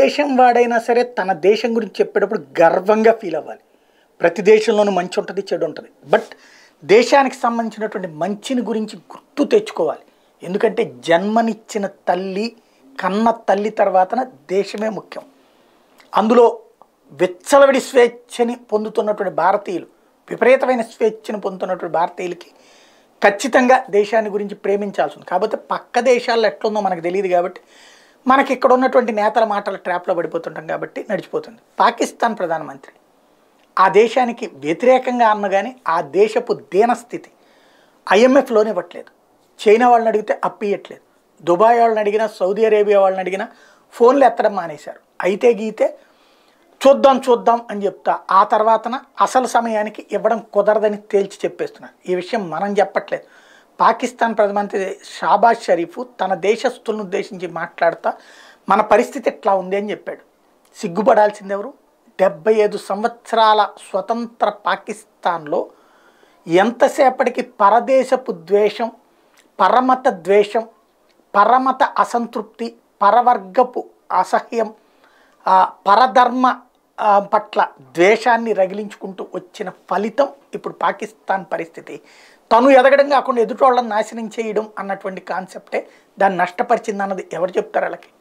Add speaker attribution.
Speaker 1: దేశం వాడైనా సరే తన దేశం గురించి చెప్పేటప్పుడు గర్వంగా ఫీల్ అవ్వాలి ప్రతి దేశంలోనూ మంచి ఉంటుంది చెడు ఉంటుంది బట్ దేశానికి సంబంధించినటువంటి మంచిని గురించి గుర్తు తెచ్చుకోవాలి ఎందుకంటే జన్మనిచ్చిన తల్లి కన్న తల్లి తర్వాతన దేశమే ముఖ్యం అందులో వెచ్చలవిడి స్వేచ్ఛని పొందుతున్నటువంటి భారతీయులు విపరీతమైన స్వేచ్ఛను పొందుతున్నటువంటి భారతీయులకి ఖచ్చితంగా దేశాన్ని గురించి ప్రేమించాల్సి ఉంది కాకపోతే పక్క దేశాల్లో ఎట్లుందో మనకు తెలియదు కాబట్టి మనకి ఇక్కడ ఉన్నటువంటి నేతల మాటల ట్రాప్లో పడిపోతుంటాం కాబట్టి నడిచిపోతుంది పాకిస్తాన్ ప్రధానమంత్రి ఆ దేశానికి వ్యతిరేకంగా అన్న కానీ ఆ దేశపు దీనస్థితి ఐఎంఎఫ్ ఇవ్వట్లేదు చైనా వాళ్ళని అడిగితే అప్పియట్లేదు దుబాయ్ వాళ్ళని అడిగినా సౌదీ అరేబియా వాళ్ళని అడిగినా ఫోన్లు ఎత్తడం మానేశారు అయితే గీతే చూద్దాం చూద్దాం అని చెప్తా ఆ తర్వాతన అసలు సమయానికి ఇవ్వడం కుదరదని తేల్చి చెప్పేస్తున్నారు ఈ విషయం మనం చెప్పట్లేదు పాకిస్తాన్ ప్రధానమంత్రి షాబాజ్ షరీఫ్ తన దేశస్తులను ఉద్దేశించి మాట్లాడతా మన పరిస్థితి ఎట్లా ఉంది అని చెప్పాడు సిగ్గుపడాల్సిందెవరు డెబ్బై ఐదు సంవత్సరాల స్వతంత్ర పాకిస్తాన్లో ఎంతసేపటికి పరదేశపు ద్వేషం పరమత ద్వేషం పరమత అసంతృప్తి పరవర్గపు అసహ్యం పరధర్మ పట్ల ద్వేషాన్ని రగిలించుకుంటూ వచ్చిన ఫలితం ఇప్పుడు పాకిస్తాన్ పరిస్థితి తను ఎదగడం కాకుండా వాళ్ళని నాశనం చేయడం అన్నటువంటి కాన్సెప్టే దాన్ని నష్టపరిచింది అన్నది ఎవరు చెప్తారు వాళ్ళకి